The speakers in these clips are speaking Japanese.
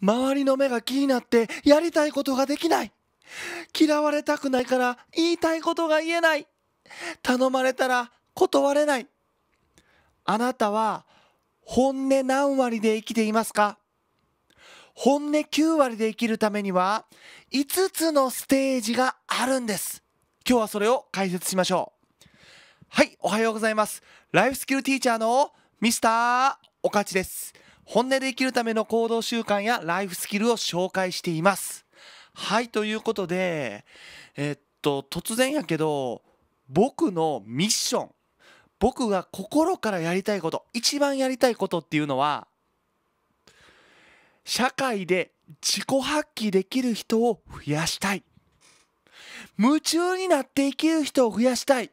周りの目が気になってやりたいことができない嫌われたくないから言いたいことが言えない頼まれたら断れないあなたは本音何割で生きていますか本音9割で生きるためには5つのステージがあるんです今日はそれを解説しましょうはいおはようございますライフスキルティーチャーのミスターおかちです本音で生きるための行動習慣やライフスキルを紹介しています。はい、ということで、えっと、突然やけど、僕のミッション、僕が心からやりたいこと、一番やりたいことっていうのは、社会で自己発揮できる人を増やしたい。夢中になって生きる人を増やしたい。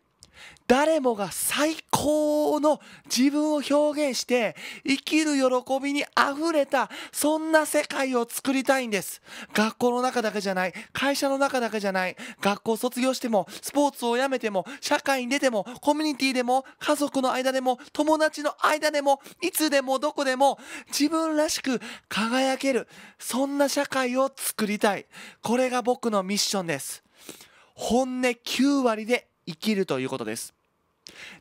誰もが最高の自分を表現して生きる喜びにあふれたそんな世界を作りたいんです学校の中だけじゃない会社の中だけじゃない学校卒業してもスポーツをやめても社会に出てもコミュニティでも家族の間でも友達の間でもいつでもどこでも自分らしく輝けるそんな社会を作りたいこれが僕のミッションです本音9割で生きるということです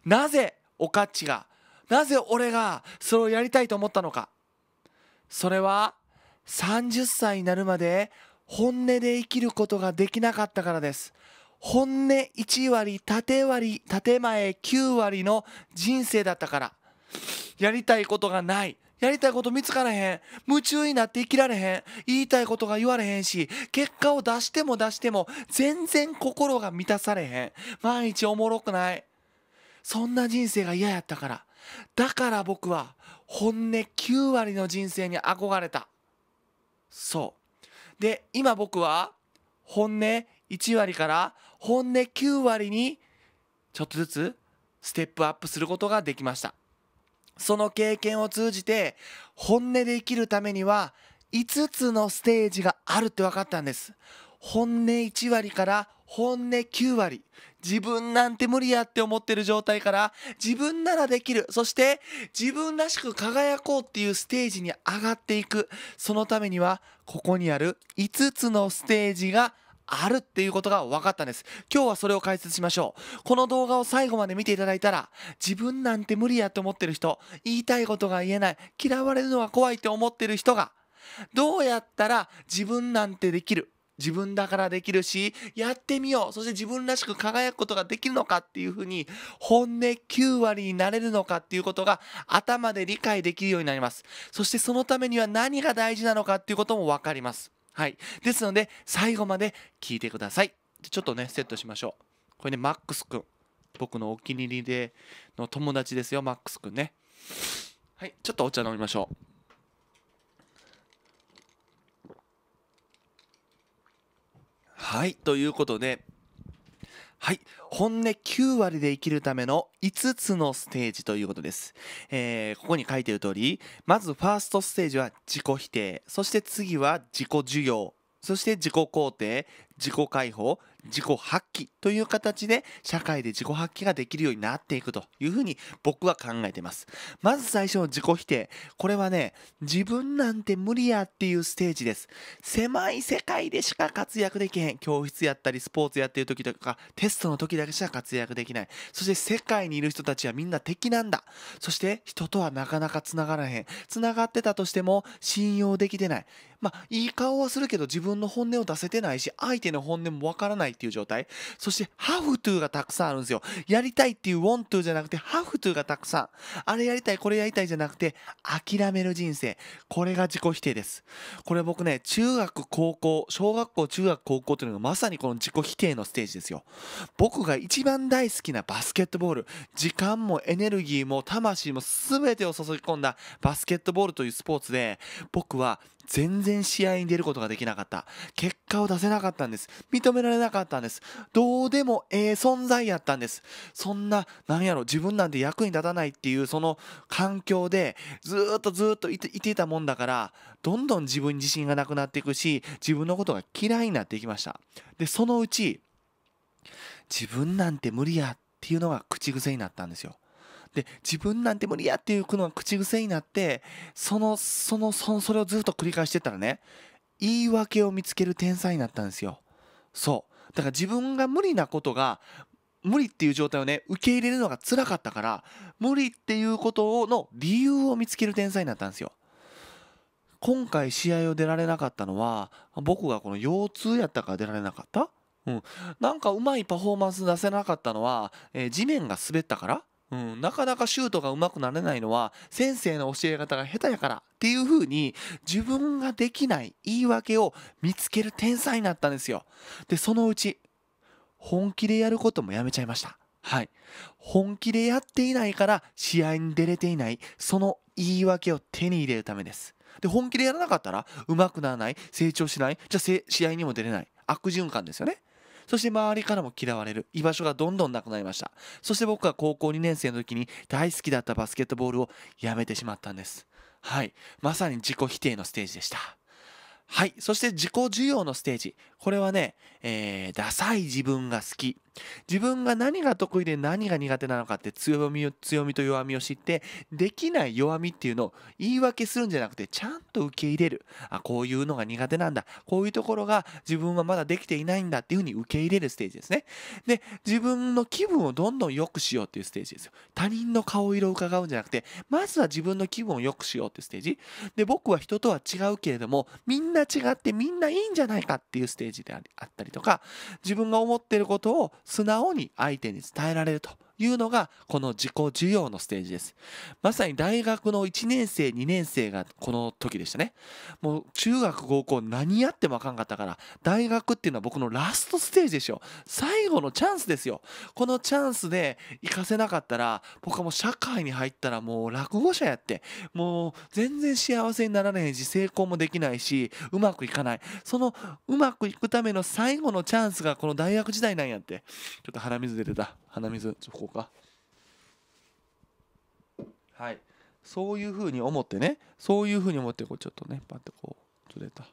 なぜおかっちがなぜ俺がそれをやりたいと思ったのかそれは30歳になるまで本音で生きることができなかったからです本音1割縦割り縦前9割の人生だったからやりたいことがないやりたいこと見つからへん夢中になって生きられへん言いたいことが言われへんし結果を出しても出しても全然心が満たされへん毎日おもろくないそんな人生が嫌やったからだから僕は本音9割の人生に憧れたそうで今僕は本音1割から本音9割にちょっとずつステップアップすることができましたその経験を通じて本音で生きるためには5つのステージがあるって分かったんです本音1割から本音9割自分なんて無理やって思ってる状態から自分ならできるそして自分らしく輝こうっていうステージに上がっていくそのためにはここにある5つのステージがあるっていうことが分かったんです。今日はそれを解説しましょう。この動画を最後まで見ていただいたら、自分なんて無理やって思ってる人、言いたいことが言えない、嫌われるのが怖いって思ってる人が、どうやったら自分なんてできる、自分だからできるし、やってみよう。そして自分らしく輝くことができるのかっていうふうに、本音9割になれるのかっていうことが頭で理解できるようになります。そしてそのためには何が大事なのかっていうことも分かります。はい。ですので、最後まで聞いてください。ちょっとね、セットしましょう。これね、マックスくん。僕のお気に入りでの友達ですよ、マックスくんね。はい、ちょっとお茶飲みましょう。はい、ということで、はい。本音9割で生きるための5つのステージということです。えー、ここに書いてる通り、まずファーストステージは自己否定、そして次は自己授業、そして自己肯定、自己解放自己発揮という形で社会で自己発揮ができるようになっていくというふうに僕は考えてますまず最初の自己否定これはね自分なんて無理やっていうステージです狭い世界でしか活躍できへん教室やったりスポーツやってる時とかテストの時だけしか活躍できないそして世界にいる人たちはみんな敵なんだそして人とはなかなかつながらへんつながってたとしても信用できてないまあいい顔はするけど自分の本音を出せてないし相手手の本音もわからないっていう状態。そして、ハフトゥーがたくさんあるんですよ。やりたいっていうウォント t じゃなくて、ハフトゥーがたくさん。あれやりたい、これやりたいじゃなくて、諦める人生。これが自己否定です。これ僕ね、中学、高校、小学校、中学、高校というのがまさにこの自己否定のステージですよ。僕が一番大好きなバスケットボール。時間もエネルギーも魂も全てを注ぎ込んだバスケットボールというスポーツで、僕は全然試合に出ることができなかった。結果を出せなかったんです。認められなかったんです。どうでもええ存在やったんです。そんな、なんやろ、自分なんて役に立たないっていうその環境でずっとずっといていてたもんだから、どんどん自分に自信がなくなっていくし、自分のことが嫌いになっていきました。で、そのうち、自分なんて無理やっていうのが口癖になったんですよ。で、自分なんて無理やっていうのが口癖になって、その、その、その、それをずっと繰り返してたらね、言い訳を見つける天才になったんですよ。そう。だから自分が無理なことが、無理っていう状態をね、受け入れるのが辛かったから、無理っていうことをの理由を見つける天才になったんですよ。今回試合を出られなかったのは、僕がこの腰痛やったから出られなかったうん。なんかうまいパフォーマンス出せなかったのは、えー、地面が滑ったからうん、なかなかシュートが上手くなれないのは先生の教え方が下手やからっていう風に自分ができない言い訳を見つける天才になったんですよ。で、そのうち本気でやることもやめちゃいました。はい。本気でやっていないから試合に出れていないその言い訳を手に入れるためです。で、本気でやらなかったら上手くならない、成長しない、じゃあ試合にも出れない。悪循環ですよね。そして周りからも嫌われる居場所がどんどんなくなりましたそして僕は高校2年生の時に大好きだったバスケットボールをやめてしまったんですはいまさに自己否定のステージでしたはいそして自己需要のステージこれはね、えー、ダサい自分が好き自分が何が得意で何が苦手なのかって強みを強みと弱みを知ってできない弱みっていうのを言い訳するんじゃなくてちゃんと受け入れるあこういうのが苦手なんだこういうところが自分はまだできていないんだっていうふうに受け入れるステージですねで自分の気分をどんどん良くしようっていうステージですよ他人の顔色を伺うんじゃなくてまずは自分の気分を良くしようっていうステージで僕は人とは違うけれどもみんな違ってみんないいんじゃないかっていうステージであったりとか自分が思ってることを素直に相手に伝えられるというのがこの自己需要のステージですまさに大学の1年生2年生がこの時でしたねもう中学高校何やってもあかんかったから大学っていうのは僕のラストステージでしょ最後のチャンスですよこのチャンスで行かせなかったら僕はもう社会に入ったらもう落語者やってもう全然幸せになられへんし成功もできないしうまくいかないそのうまくいくための最後のチャンスがこの大学時代なんやってちょっと鼻水出てた。鼻水ちょこうかはいそういうふうに思ってねそういうふうに思ってこうちょっとねパッとこうずれた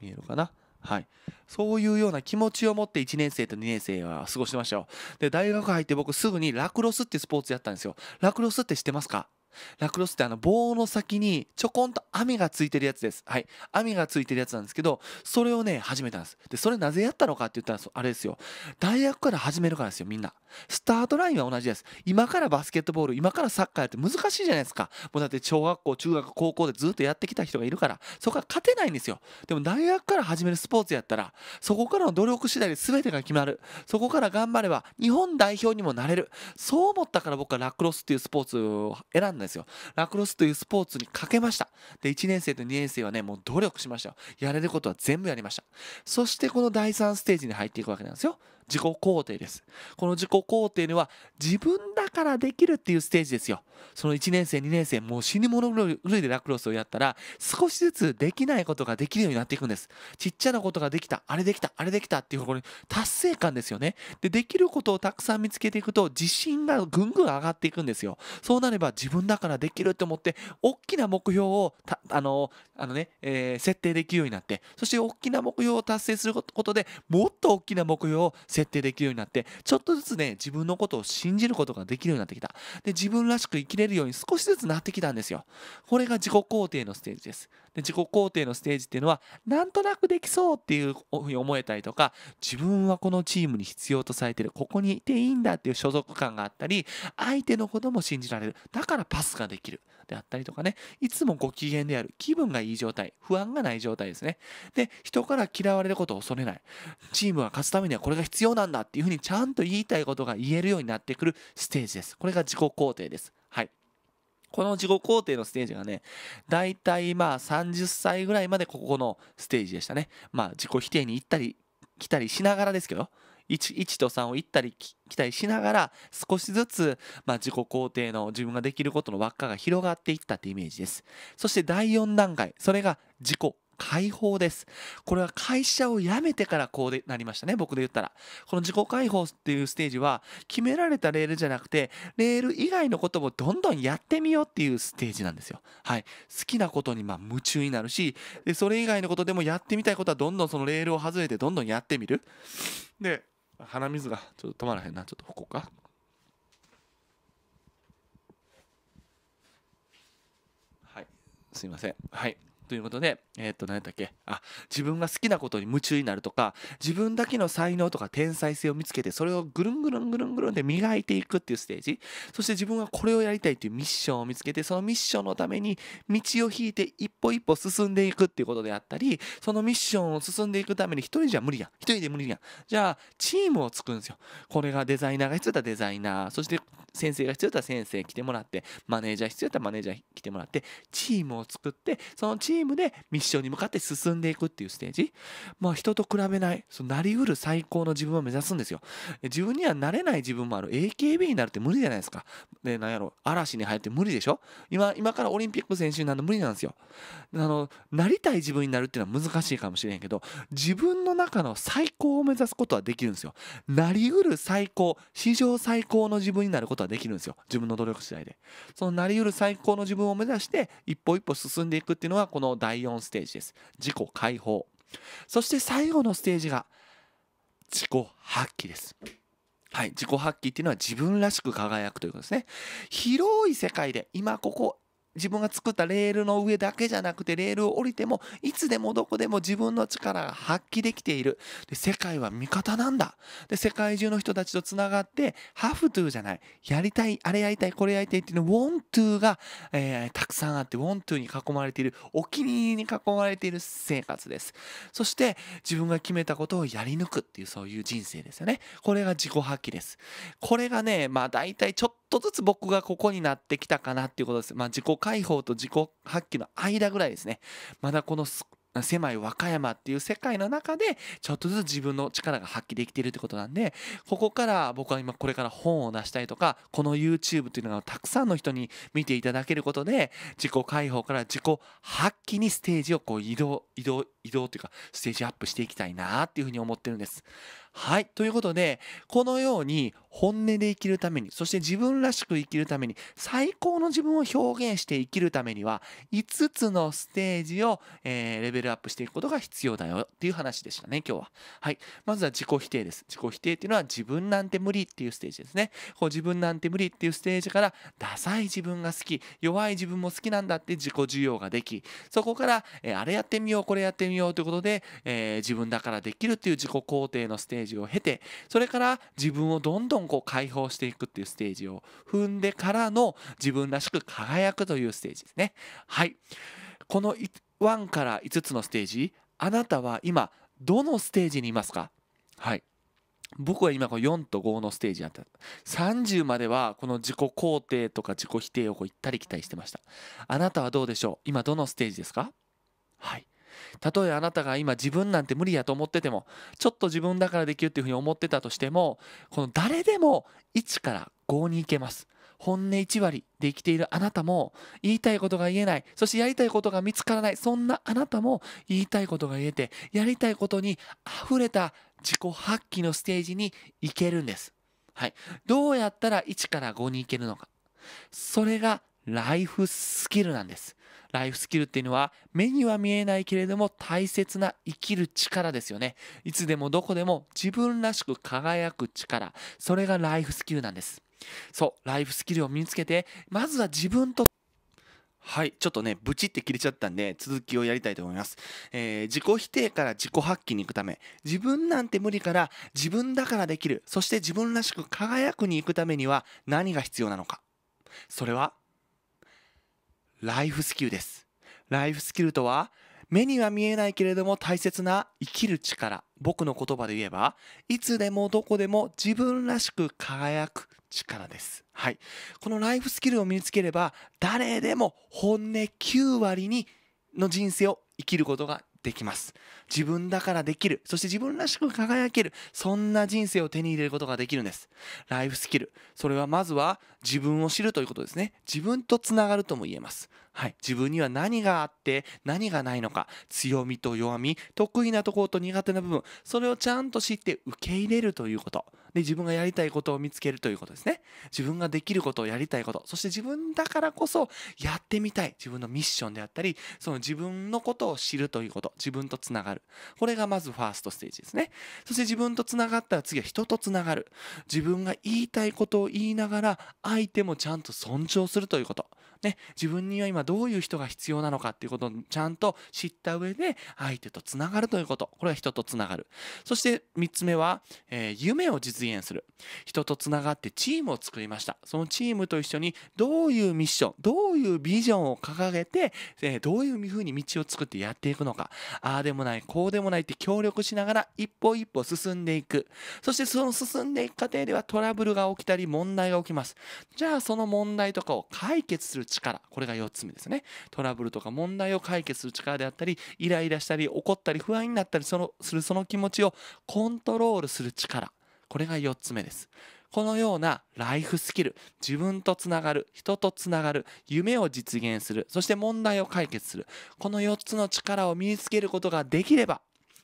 見えるかなはい、そういうような気持ちを持って1年生と2年生は過ごしてましたよで大学入って僕すぐにラクロスってスポーツやったんですよラクロスって知ってますかラクロスってあの棒の先にちょこんと網がついてるやつです。はい。網がついてるやつなんですけど、それをね、始めたんです。で、それなぜやったのかって言ったら、あれですよ。大学から始めるからですよ、みんな。スタートラインは同じです。今からバスケットボール、今からサッカーやって難しいじゃないですか。もうだって小学校、中学、高校でずっとやってきた人がいるから、そこは勝てないんですよ。でも大学から始めるスポーツやったら、そこからの努力次第で全てが決まる。そこから頑張れば、日本代表にもなれる。そう思ったから僕はラクロスっていうスポーツを選んだんですよ。ラクロスというスポーツにかけました。で、1年生と2年生はね、もう努力しましたよ。やれることは全部やりました。そしてこの第3ステージに入っていくわけなんですよ。自己肯定です。この自己肯定には自分だからできるっていうステージですよ。その1年生、2年生、もう死に物狂いでラクロスをやったら、少しずつできないことができるようになっていくんです。ちっちゃなことができた、あれできた、あれできたっていうところに達成感ですよね。で、できることをたくさん見つけていくと、自信がぐんぐん上がっていくんですよ。そうなれば自分だからできるって思って、大きな目標をあの、あのね、えー、設定できるようになって、そして大きな目標を達成することで、もっと大きな目標を設定設定できるようになってちょっとずつね自分のことを信じることができるようになってきたで自分らしく生きれるように少しずつなってきたんですよこれが自己肯定のステージですで自己肯定のステージっていうのはなんとなくできそうっていうふうに思えたりとか自分はこのチームに必要とされてるここにいていいんだっていう所属感があったり相手のことも信じられるだからパスができるであったりとかねいつもご機嫌である気分がいい状態不安がない状態ですねで人から嫌われることを恐れないチームは勝つためにはこれが必要要なんだっていうふうにちゃんと言いたいことが言えるようになってくるステージです。これが自己肯定です。はい。この自己肯定のステージがね、だいたいまあ30歳ぐらいまでここのステージでしたね。まあ自己否定に行ったり来たりしながらですけど、1, 1と3を行ったり来たりしながら少しずつ、まあ、自己肯定の自分ができることの輪っかが広がっていったってイメージですそして第4段階それが自己解放です。これは会社を辞めてからこうでなりましたね、僕で言ったら。この自己解放っていうステージは、決められたレールじゃなくて、レール以外のこともどんどんやってみようっていうステージなんですよ。はい。好きなことにま夢中になるし、で、それ以外のことでもやってみたいことはどんどんそのレールを外れてどんどんやってみる。で、鼻水がちょっと止まらへんな。ちょっとここうか。はい。すいません。はい。ということで、えー、っと、何だっけあ、自分が好きなことに夢中になるとか、自分だけの才能とか天才性を見つけて、それをぐるんぐるんぐるんぐるんで磨いていくっていうステージ。そして自分はこれをやりたいというミッションを見つけて、そのミッションのために道を引いて一歩一歩進んでいくっていうことであったり、そのミッションを進んでいくために一人じゃ無理やん。一人で無理やん。じゃあ、チームを作るんですよ。これがデザイナーが必要だデザイナー、そして先生が必要だったら先生来てもらって、マネージャー必要だったらマネージャー来てもらって、チームを作って、そのチームームでミッションに向かって進んでいくっていうステージまあ人と比べないそのなりうる最高の自分を目指すんですよ自分にはなれない自分もある AKB になるって無理じゃないですかでなんやろ嵐に入って無理でしょ今今からオリンピック選手になるの無理なんですよあのなりたい自分になるっていうのは難しいかもしれんけど自分の中の最高を目指すことはできるんですよなりうる最高史上最高の自分になることはできるんですよ自分の努力次第でそのなりうる最高の自分を目指して一歩一歩進んでいくっていうのはこのの第4ステージです自己解放そして最後のステージが自己発揮ですはい自己発揮っていうのは自分らしく輝くということですね広い世界で今ここ自分が作ったレールの上だけじゃなくてレールを降りてもいつでもどこでも自分の力が発揮できているで世界は味方なんだで世界中の人たちとつながってハフトゥーじゃないやりたいあれやりたいこれやりたいっていうのウォントゥーが、えー、たくさんあってウォントゥーに囲まれているお気に入りに囲まれている生活ですそして自分が決めたことをやり抜くっていうそういう人生ですよねこれが自己発揮ですこれがねまあ大体ちょっとずつ僕がここになってきたかなっていうことですまあ自己解放と自己発揮の間ぐらいですね。まだこの狭い和歌山っていう世界の中でちょっとずつ自分の力が発揮できているってことなんでここから僕は今これから本を出したりとかこの YouTube っていうのがたくさんの人に見ていただけることで自己解放から自己発揮にステージをこう移動移動移動というかステージアップしていきたいなっていうふうに思ってるんです。はい。ということで、このように本音で生きるために、そして自分らしく生きるために、最高の自分を表現して生きるためには、5つのステージを、えー、レベルアップしていくことが必要だよっていう話でしたね、今日は。はい。まずは自己否定です。自己否定っていうのは自分なんて無理っていうステージですね。こう自分なんて無理っていうステージから、ダサい自分が好き、弱い自分も好きなんだって自己需要ができ、そこから、えー、あれやってみよう、これやってみよう、みようということで、えー、自分だからできるっていう自己肯定のステージを経てそれから自分をどんどんこう解放していくっていうステージを踏んでからの自分らしく輝くというステージですね。はい、この1から5つのステージあなたは今どのステージにいますかはい僕は今こう4と5のステージにった30まではこの自己肯定とか自己否定をこう行ったり来たりしてましたあなたはどうでしょう今どのステージですかはいたとえあなたが今自分なんて無理やと思っててもちょっと自分だからできるっていうふうに思ってたとしてもこの誰でも1から5に行けます。本音1割で生きているあなたも言いたいことが言えないそしてやりたいことが見つからないそんなあなたも言いたいことが言えてやりたいことに溢れた自己発揮のステージに行けるんです。はい、どうやったら1から5に行けるのかそれがライフスキルなんです。ライフスキルっていうのは目には見えないけれども大切な生きる力ですよね。いつでもどこでも自分らしく輝く力。それがライフスキルなんです。そう、ライフスキルを身につけて、まずは自分とはい。ちょっとね、ブチって切れちゃったんで、続きをやりたいと思います。えー、自己否定から自己発揮に行くため、自分なんて無理から自分だからできる、そして自分らしく輝くに行くためには何が必要なのか。それはライフスキルです。ライフスキルとは、目には見えないけれども大切な生きる力。僕の言葉で言えば、いつでもどこでも自分らしく輝く力です。はい。このライフスキルを身につければ、誰でも本音9割にの人生を生きることができます自分だからできるそして自分らしく輝けるそんな人生を手に入れることができるんですライフスキルそれはまずは自分を知るということですね自分とつながるとも言えますはい、自分には何があって何がないのか強みと弱み得意なところと苦手な部分それをちゃんと知って受け入れるということで自分がやりたいことを見つけるということですね自分ができることをやりたいことそして自分だからこそやってみたい自分のミッションであったりその自分のことを知るということ自分とつながるこれがまずファーストステージですねそして自分とつながったら次は人とつながる自分が言いたいことを言いながら相手もちゃんと尊重するということね、自分には今どういう人が必要なのかっていうことをちゃんと知った上で相手とつながるということ。これは人とつながる。そして3つ目は、えー、夢を実現する。人とつながってチームを作りました。そのチームと一緒にどういうミッション、どういうビジョンを掲げて、えー、どういうふうに道を作ってやっていくのか。ああでもない、こうでもないって協力しながら一歩一歩進んでいく。そしてその進んでいく過程ではトラブルが起きたり問題が起きます。じゃあその問題とかを解決する力これが4つ目ですねトラブルとか問題を解決する力であったりイライラしたり怒ったり不安になったりそのするその気持ちをコントロールする力これが4つ目ですこのようなライフスキル自分とつながる人とつながる夢を実現するそして問題を解決するこの4つの力を身につけることができれば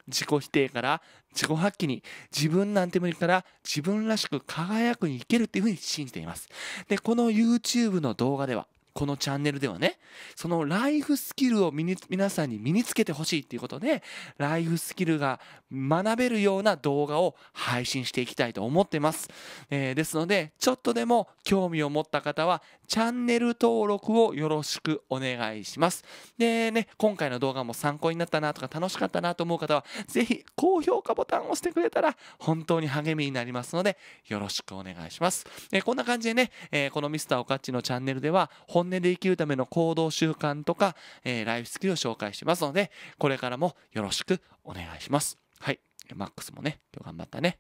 自己否定から自己発揮に自分なんて無理から自分らしく輝くにいけるっていうふうに信じていますでこの YouTube の動画ではこのチャンネルではねそのライフスキルを皆さんに身につけてほしいっていうことでライフスキルが学べるような動画を配信していきたいと思ってます、えー、ですのでちょっとでも興味を持った方はチャンネル登録をよろしくお願いしますでね今回の動画も参考になったなとか楽しかったなと思う方は是非高評価ボタンを押してくれたら本当に励みになりますのでよろしくお願いします、えー、こんな感じでね、えー、このミスターおかっちのチャンネルでは本本音で生きるための行動習慣とか、えー、ライフスキルを紹介しますので、これからもよろしくお願いします。はい。マックスもね、今日頑張ったね。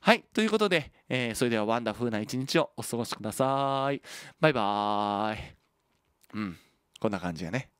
はい。ということで、えー、それではワンダフルな一日をお過ごしください。バイバーイ。うん。こんな感じやね。